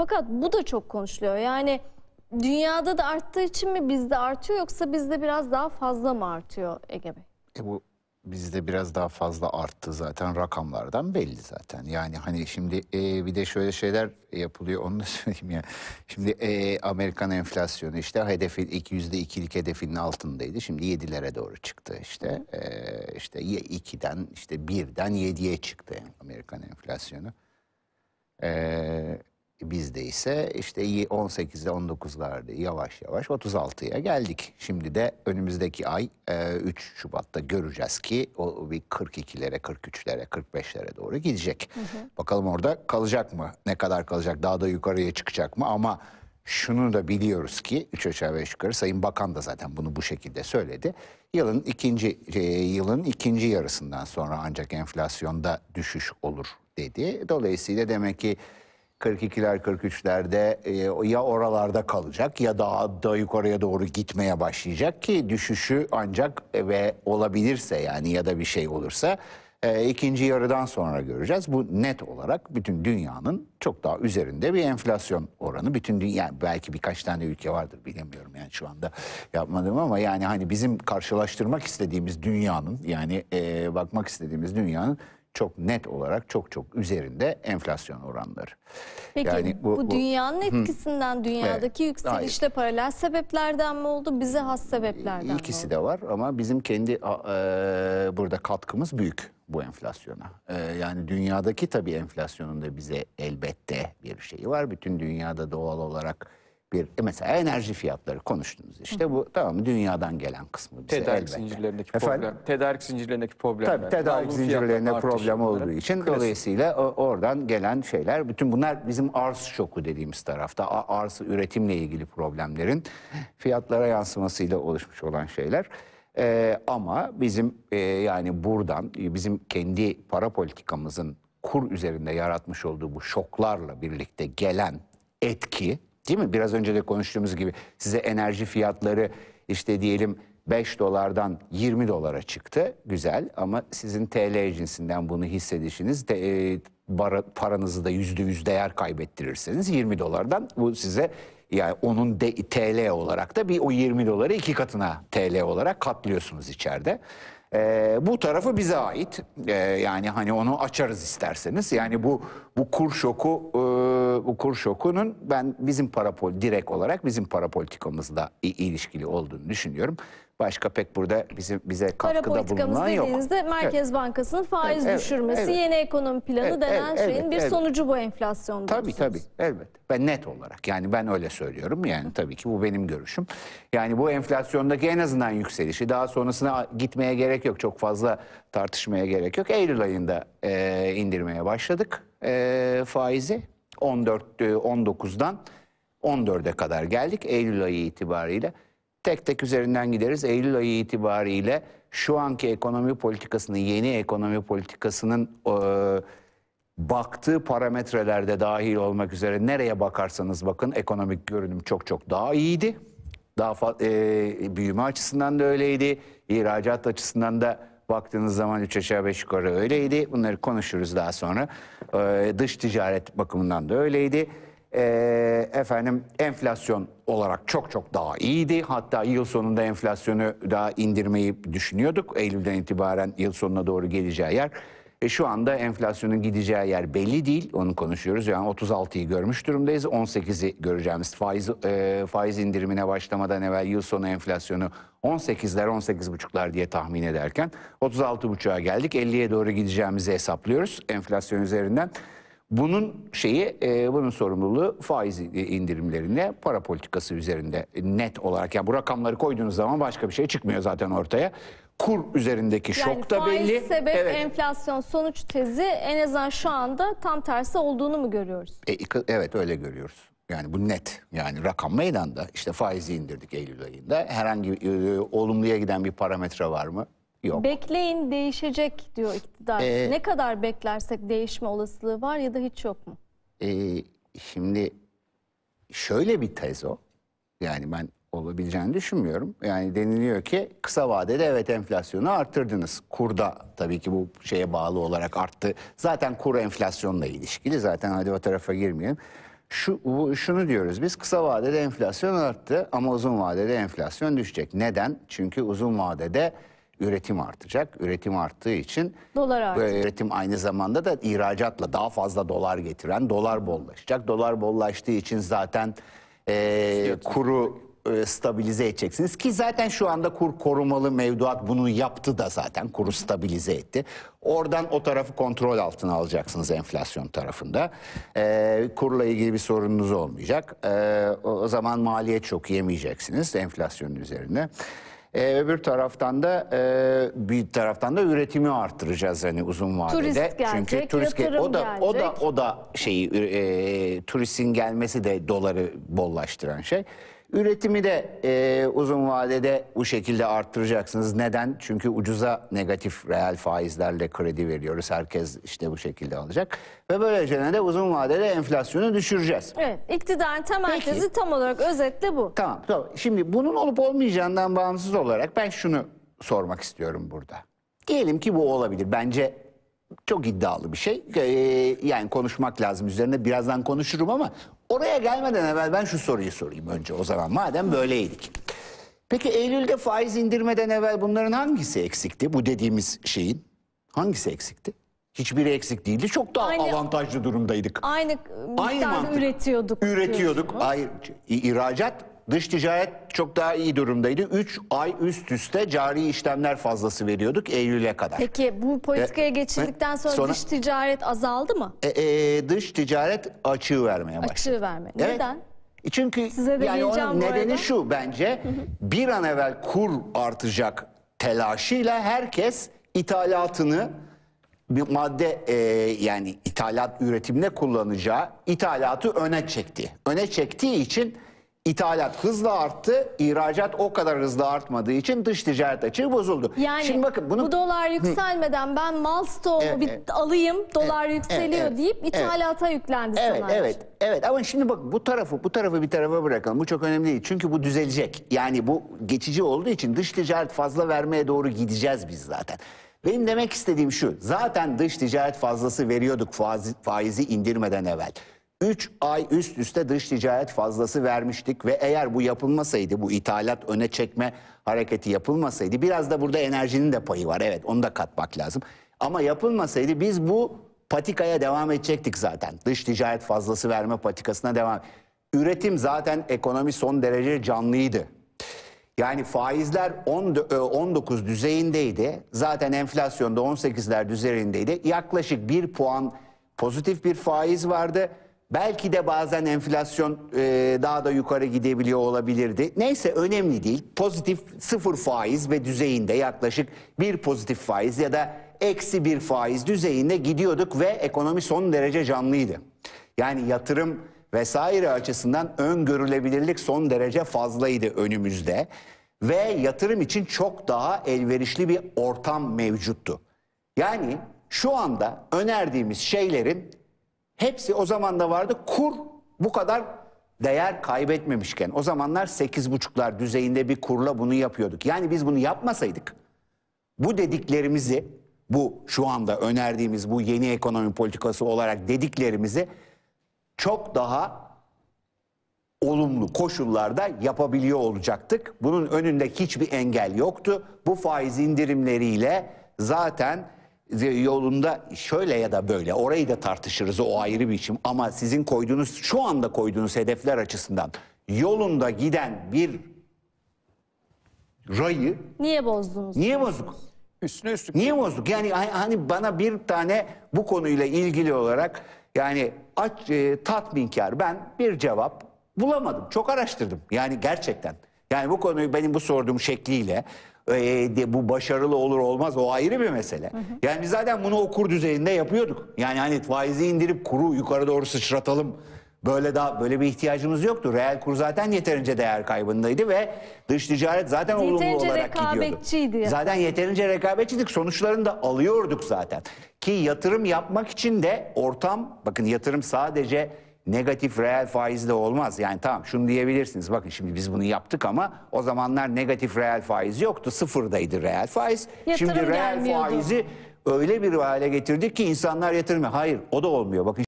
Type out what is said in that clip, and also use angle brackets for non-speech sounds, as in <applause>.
Fakat bu da çok konuşuluyor. Yani dünyada da arttığı için mi bizde artıyor yoksa bizde biraz daha fazla mı artıyor Ege Bey? E bu bizde biraz daha fazla arttı zaten rakamlardan belli zaten. Yani hani şimdi e, bir de şöyle şeyler yapılıyor onu da <laughs> söyleyeyim ya. Şimdi e, Amerikan enflasyonu işte hedefi yüzde ikilik hedefinin altındaydı. Şimdi yedilere doğru çıktı işte. E, işte ikiden işte birden yediye çıktı yani Amerikan enflasyonu. E, Bizde ise işte 18'de 19'larda yavaş yavaş 36'ya geldik. Şimdi de önümüzdeki ay 3 e, Şubat'ta göreceğiz ki o bir 42'lere, 43'lere, 45'lere doğru gidecek. Hı hı. Bakalım orada kalacak mı? Ne kadar kalacak? Daha da yukarıya çıkacak mı? Ama şunu da biliyoruz ki 3 aşağı 5 yukarı Sayın Bakan da zaten bunu bu şekilde söyledi. Yılın ikinci e, yılın ikinci yarısından sonra ancak enflasyonda düşüş olur dedi. Dolayısıyla demek ki 42'ler 43'lerde e, ya oralarda kalacak ya daha da yukarıya doğru gitmeye başlayacak ki düşüşü ancak e, ve olabilirse yani ya da bir şey olursa e, ikinci yarıdan sonra göreceğiz. Bu net olarak bütün dünyanın çok daha üzerinde bir enflasyon oranı. Bütün dünya belki birkaç tane ülke vardır bilemiyorum yani şu anda yapmadım ama yani hani bizim karşılaştırmak istediğimiz dünyanın yani e, bakmak istediğimiz dünyanın çok net olarak çok çok üzerinde enflasyon oranları. Peki yani bu, bu dünyanın bu, etkisinden hı, dünyadaki evet, yükselişle hayır. paralel sebeplerden mi oldu bize has sebeplerden İkisi mi İkisi de var ama bizim kendi e, burada katkımız büyük bu enflasyona. E, yani dünyadaki tabii enflasyonun da bize elbette bir şeyi var. Bütün dünyada doğal olarak bir e, mesela enerji fiyatları konuştunuz işte bu tamam dünyadan gelen kısmı bize tedarik elbette. zincirlerindeki Efendim? problem tedarik zincirlerindeki problem tabii tedarik zincirlerinde problem olduğu için klasik. dolayısıyla oradan gelen şeyler bütün bunlar bizim arz şoku dediğimiz tarafta arz üretimle ilgili problemlerin fiyatlara yansımasıyla oluşmuş olan şeyler. Ee, ama bizim e, yani buradan e, bizim kendi para politikamızın kur üzerinde yaratmış olduğu bu şoklarla birlikte gelen etki Değil mi? Biraz önce de konuştuğumuz gibi size enerji fiyatları işte diyelim 5 dolardan 20 dolara çıktı. Güzel ama sizin TL cinsinden bunu hissedişiniz de, e, para, paranızı da %100 değer kaybettirirseniz 20 dolardan bu size yani onun de, TL olarak da bir o 20 doları iki katına TL olarak katlıyorsunuz içeride. Ee, bu tarafı bize ait. Ee, yani hani onu açarız isterseniz. Yani bu bu kur şoku e, ee, bu kur şokunun ben bizim parapol direkt olarak bizim para politikamızla ilişkili olduğunu düşünüyorum. Başka pek burada bizim bize katkıda bulunan yok. dediğinizde Merkez evet. Bankası'nın faiz evet, düşürmesi, evet, yeni ekonomi planı evet, denen evet, şeyin bir evet. sonucu bu enflasyon. Tabii diyorsunuz. tabii elbet. Ben net olarak yani ben öyle söylüyorum yani tabii ki bu benim görüşüm. Yani bu enflasyondaki en azından yükselişi daha sonrasına gitmeye gerek yok. Çok fazla tartışmaya gerek yok. Eylül ayında e, indirmeye başladık e, faizi 14 19'dan 14'e kadar geldik Eylül ayı itibariyle. Tek tek üzerinden gideriz. Eylül ayı itibariyle şu anki ekonomi politikasının, yeni ekonomi politikasının e, baktığı parametrelerde dahil olmak üzere nereye bakarsanız bakın ekonomik görünüm çok çok daha iyiydi. Daha e, büyüme açısından da öyleydi. İhracat açısından da baktığınız zaman 3 aşağı 5 yukarı öyleydi. Bunları konuşuruz daha sonra. E, dış ticaret bakımından da öyleydi. E, efendim enflasyon olarak çok çok daha iyiydi. Hatta yıl sonunda enflasyonu daha indirmeyi düşünüyorduk. Eylül'den itibaren yıl sonuna doğru geleceği yer. E, şu anda enflasyonun gideceği yer belli değil. Onu konuşuyoruz. Yani 36'yı görmüş durumdayız. 18'i göreceğimiz faiz, e, faiz indirimine başlamadan evvel yıl sonu enflasyonu 18'ler 18,5'lar diye tahmin ederken 36,5'a geldik. 50'ye doğru gideceğimizi hesaplıyoruz enflasyon üzerinden. Bunun şeyi, e, bunun sorumluluğu faiz indirimlerine, para politikası üzerinde net olarak. Yani bu rakamları koyduğunuz zaman başka bir şey çıkmıyor zaten ortaya kur üzerindeki yani şok da faiz belli. sebep evet. enflasyon sonuç tezi en azından şu anda tam tersi olduğunu mu görüyoruz? E, evet öyle görüyoruz. Yani bu net. Yani rakam meydanda. işte faizi indirdik Eylül ayında. Herhangi e, olumluya giden bir parametre var mı? Yok. Bekleyin değişecek diyor iktidar. Ee, ne kadar beklersek değişme olasılığı var ya da hiç yok mu? E, şimdi şöyle bir tez o. Yani ben olabileceğini düşünmüyorum. Yani deniliyor ki kısa vadede evet enflasyonu arttırdınız. Kurda tabii ki bu şeye bağlı olarak arttı. Zaten kur enflasyonla ilişkili. Zaten hadi o tarafa girmeyelim. Şu, bu, şunu diyoruz biz kısa vadede enflasyon arttı ama uzun vadede enflasyon düşecek. Neden? Çünkü uzun vadede üretim artacak. Üretim arttığı için dolar e, artacak. üretim aynı zamanda da ihracatla daha fazla dolar getiren dolar bollaşacak. Dolar bollaştığı için zaten e, kuru e, stabilize edeceksiniz ki zaten şu anda kur korumalı mevduat bunu yaptı da zaten kuru stabilize etti. Oradan o tarafı kontrol altına alacaksınız enflasyon tarafında. E, kurla ilgili bir sorununuz olmayacak. E, o zaman maliyet çok yemeyeceksiniz enflasyonun üzerine. Ee, öbür taraftan da e, bir taraftan da üretimi artıracağız hani uzun vadede. Turist gelecek, Çünkü turist ge o da gelecek. o da o da şeyi e, turistin gelmesi de doları bollaştıran şey. Üretimi de e, uzun vadede bu şekilde arttıracaksınız. Neden? Çünkü ucuza negatif reel faizlerle kredi veriyoruz. Herkes işte bu şekilde alacak. Ve böylece de uzun vadede enflasyonu düşüreceğiz. Evet, iktidarın temel Peki. tezi tam olarak özetle bu. Tamam, tamam. Şimdi bunun olup olmayacağından bağımsız olarak ben şunu sormak istiyorum burada. Diyelim ki bu olabilir. Bence çok iddialı bir şey. Ee, yani konuşmak lazım üzerine birazdan konuşurum ama oraya gelmeden evvel ben şu soruyu sorayım önce o zaman. Madem böyleydik. Peki Eylül'de faiz indirmeden evvel bunların hangisi eksikti? Bu dediğimiz şeyin hangisi eksikti? Hiçbiri eksik değildi. Çok daha aynı, avantajlı durumdaydık. Aynı miktarda üretiyorduk. Üretiyorduk. Hayır, ihracat Dış ticaret çok daha iyi durumdaydı. 3 ay üst üste cari işlemler fazlası veriyorduk Eylül'e kadar. Peki bu politikaya e, geçildikten sonra, sonra dış ticaret azaldı mı? E, e, dış ticaret açığı vermeye başladı. Açığı verme. Evet. Neden? E, çünkü Size de yani onun nedeni şu bence bir an evvel kur artacak telaşıyla herkes ithalatını bir madde e, yani ithalat üretimine kullanacağı ithalatı öne çekti. Öne çektiği için İthalat hızla arttı, ihracat o kadar hızlı artmadığı için dış ticaret açığı bozuldu. Yani Şimdi bakın bunu bu dolar yükselmeden Hı. ben mal stoğumu evet, bir evet. alayım, dolar evet, yükseliyor evet, deyip ithalata evet. yüklendi evet, sanayi. Evet, evet. Ama şimdi bak bu tarafı bu tarafı bir tarafa bırakalım. Bu çok önemli değil. Çünkü bu düzelecek. Yani bu geçici olduğu için dış ticaret fazla vermeye doğru gideceğiz biz zaten. Benim demek istediğim şu. Zaten dış ticaret fazlası veriyorduk faizi, faizi indirmeden evvel. 3 ay üst üste dış ticaret fazlası vermiştik ve eğer bu yapılmasaydı bu ithalat öne çekme hareketi yapılmasaydı biraz da burada enerjinin de payı var evet onu da katmak lazım. Ama yapılmasaydı biz bu patikaya devam edecektik zaten dış ticaret fazlası verme patikasına devam. Üretim zaten ekonomi son derece canlıydı. Yani faizler 19 e, düzeyindeydi. Zaten enflasyonda 18'ler düzeyindeydi. Yaklaşık bir puan pozitif bir faiz vardı. Belki de bazen enflasyon e, daha da yukarı gidebiliyor olabilirdi. Neyse önemli değil. Pozitif sıfır faiz ve düzeyinde yaklaşık bir pozitif faiz ya da eksi bir faiz düzeyinde gidiyorduk ve ekonomi son derece canlıydı. Yani yatırım vesaire açısından öngörülebilirlik son derece fazlaydı önümüzde ve yatırım için çok daha elverişli bir ortam mevcuttu. Yani şu anda önerdiğimiz şeylerin Hepsi o zaman da vardı. Kur bu kadar değer kaybetmemişken o zamanlar 8,5'lar düzeyinde bir kurla bunu yapıyorduk. Yani biz bunu yapmasaydık bu dediklerimizi bu şu anda önerdiğimiz bu yeni ekonomi politikası olarak dediklerimizi çok daha olumlu koşullarda yapabiliyor olacaktık. Bunun önünde hiçbir engel yoktu. Bu faiz indirimleriyle zaten yolunda şöyle ya da böyle orayı da tartışırız o ayrı bir biçim ama sizin koyduğunuz şu anda koyduğunuz hedefler açısından yolunda giden bir rayı Niye bozdunuz? niye bozduk? Üstüne üstlük. Niye bozduk? Yani ha- hani bana bir tane bu konuyla ilgili olarak yani aç, e, tatminkar ben bir cevap bulamadım. Çok araştırdım yani gerçekten. Yani bu konuyu benim bu sorduğum şekliyle e, de, bu başarılı olur olmaz o ayrı bir mesele. Hı hı. Yani biz zaten bunu okur düzeyinde yapıyorduk. Yani hani faizi indirip kuru yukarı doğru sıçratalım. Böyle daha böyle bir ihtiyacımız yoktu. Reel kur zaten yeterince değer kaybındaydı ve dış ticaret zaten yeterince olumlu olarak gidiyordu. Zaten yeterince rekabetçiydik. Sonuçlarını da alıyorduk zaten. Ki yatırım yapmak için de ortam bakın yatırım sadece negatif reel faiz de olmaz. Yani tamam şunu diyebilirsiniz. Bakın şimdi biz bunu yaptık ama o zamanlar negatif reel faiz yoktu. Sıfırdaydı reel faiz. Yatırım şimdi reel faizi öyle bir hale getirdik ki insanlar yatırma Hayır o da olmuyor. Bakın